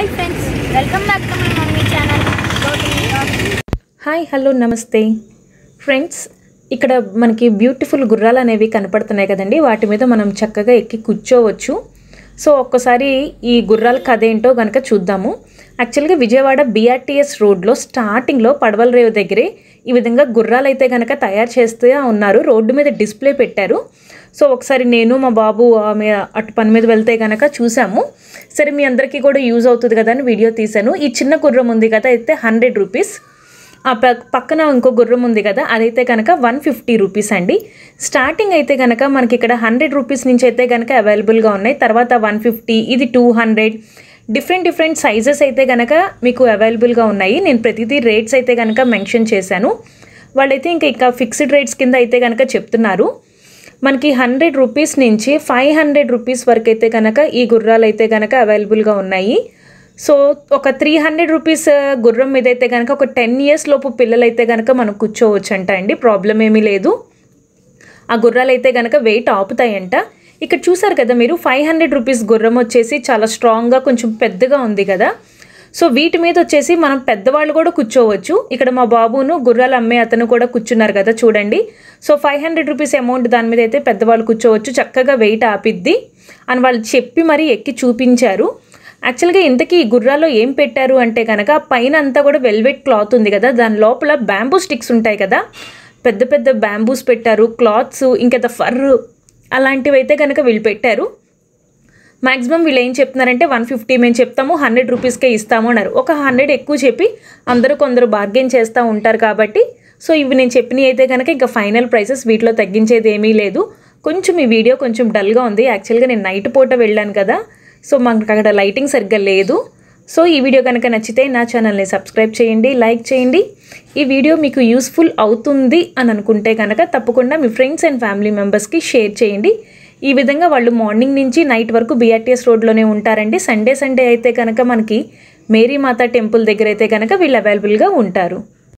hi friends welcome back to my mummy channel hi hello నమస్తే friends ఇక్కడ మనకి beautiful గుర్రాలు అనేవి కనపడుతున్నాయి కదండి వాటి మీద మనం చక్కగా ఎక్కి కూర్చోవచ్చు సో ఒక్కసారి ఈ గుర్రాల కథ ఏంటో కనుక చూద్దాము యాక్చువల్గా విజయవాడ బీఆర్టీఎస్ రోడ్లో స్టార్టింగ్లో పడవల రేవు దగ్గరే ఈ విధంగా గుర్రాలు అయితే కనుక తయారు చేస్తూ ఉన్నారు రోడ్డు మీద డిస్ప్లే పెట్టారు సో ఒకసారి నేను మా బాబు అటు పని మీద వెళ్తే కనుక చూసాము సరే మీ అందరికీ కూడా యూజ్ అవుతుంది కదా అని వీడియో తీశాను ఈ చిన్న గుర్రం ఉంది కదా అయితే హండ్రెడ్ రూపీస్ ఆ పక్కన ఇంకో గుర్రం ఉంది కదా అదైతే కనుక వన్ ఫిఫ్టీ రూపీస్ అండి స్టార్టింగ్ అయితే కనుక మనకి ఇక్కడ హండ్రెడ్ రూపీస్ నుంచి అయితే కనుక అవైలబుల్గా ఉన్నాయి తర్వాత వన్ ఫిఫ్టీ ఇది two hundred different different sizes అయితే కనుక మీకు అవైలబుల్గా ఉన్నాయి నేను ప్రతిదీ రేట్స్ అయితే కనుక మెన్షన్ చేశాను వాళ్ళైతే ఇంకా ఇంకా ఫిక్స్డ్ రేట్స్ కింద అయితే కనుక చెప్తున్నారు మనకి హండ్రెడ్ రూపీస్ నుంచి ఫైవ్ హండ్రెడ్ రూపీస్ వరకు అయితే కనుక ఈ గుర్రాలు అయితే కనుక అవైలబుల్గా ఉన్నాయి సో ఒక త్రీ హండ్రెడ్ రూపీస్ గుర్రం మీద అయితే కనుక ఒక టెన్ ఇయర్స్ లోపు పిల్లలు అయితే కనుక మనం కూర్చోవచ్చు అంట అండి ప్రాబ్లం ఏమీ లేదు ఆ గుర్రాలు అయితే కనుక వెయిట్ ఆపుతాయంట ఇక్కడ చూసారు కదా మీరు ఫైవ్ హండ్రెడ్ రూపీస్ గుర్రం వచ్చేసి చాలా స్ట్రాంగ్గా కొంచెం పెద్దగా ఉంది కదా సో వీటి మీద వచ్చేసి మనం పెద్దవాళ్ళు కూడా కూర్చోవచ్చు ఇక్కడ మా బాబును గుర్రాలు అమ్మే అతను కూడా కూర్చున్నారు కదా చూడండి so five hundred rupees amount దాని మీద అయితే పెద్దవాళ్ళు కూర్చోవచ్చు చక్కగా వెయిట్ ఆపిద్ది అని వాళ్ళు చెప్పి మరీ ఎక్కి చూపించారు యాక్చువల్గా ఇంతకీ ఈ గుర్రాల్లో ఏం పెట్టారు అంటే కనుక పైన అంతా కూడా వెల్వెట్ క్లాత్ ఉంది కదా దాని లోపల బ్యాంబూ స్టిక్స్ ఉంటాయి కదా పెద్ద పెద్ద బ్యాంబూస్ పెట్టారు క్లాత్స్ ఇంకా ఫర్ అలాంటివి అయితే కనుక వీళ్ళు పెట్టారు మాక్సిమం వీళ్ళు ఏం చెప్తున్నారంటే వన్ ఫిఫ్టీ మేము చెప్తాము హండ్రెడ్ రూపీస్కే ఇస్తాము అన్నారు ఒక హండ్రెడ్ ఎక్కువ చెప్పి అందరూ కొందరు బార్గెన్ చేస్తూ ఉంటారు కాబట్టి సో ఇవి నేను చెప్పినవి అయితే కనుక ఇంకా ఫైనల్ ప్రైసెస్ వీటిలో తగ్గించేది ఏమీ లేదు కొంచెం ఈ వీడియో కొంచెం డల్గా ఉంది యాక్చువల్గా నేను నైట్ పూట వెళ్ళాను కదా సో మాకు అక్కడ లైటింగ్ సరిగ్గా లేదు సో ఈ వీడియో కనుక నచ్చితే నా ఛానల్ని సబ్స్క్రైబ్ చేయండి లైక్ చేయండి ఈ వీడియో మీకు యూస్ఫుల్ అవుతుంది అని అనుకుంటే కనుక తప్పకుండా మీ ఫ్రెండ్స్ అండ్ ఫ్యామిలీ మెంబర్స్కి షేర్ చేయండి ఈ విధంగా వాళ్ళు మార్నింగ్ నుంచి నైట్ వరకు బీఆర్టీఎస్ రోడ్లోనే ఉంటారండి సండే సండే అయితే కనుక మనకి మేరీమాత టెంపుల్ దగ్గర అయితే కనుక వీళ్ళు అవైలబుల్గా ఉంటారు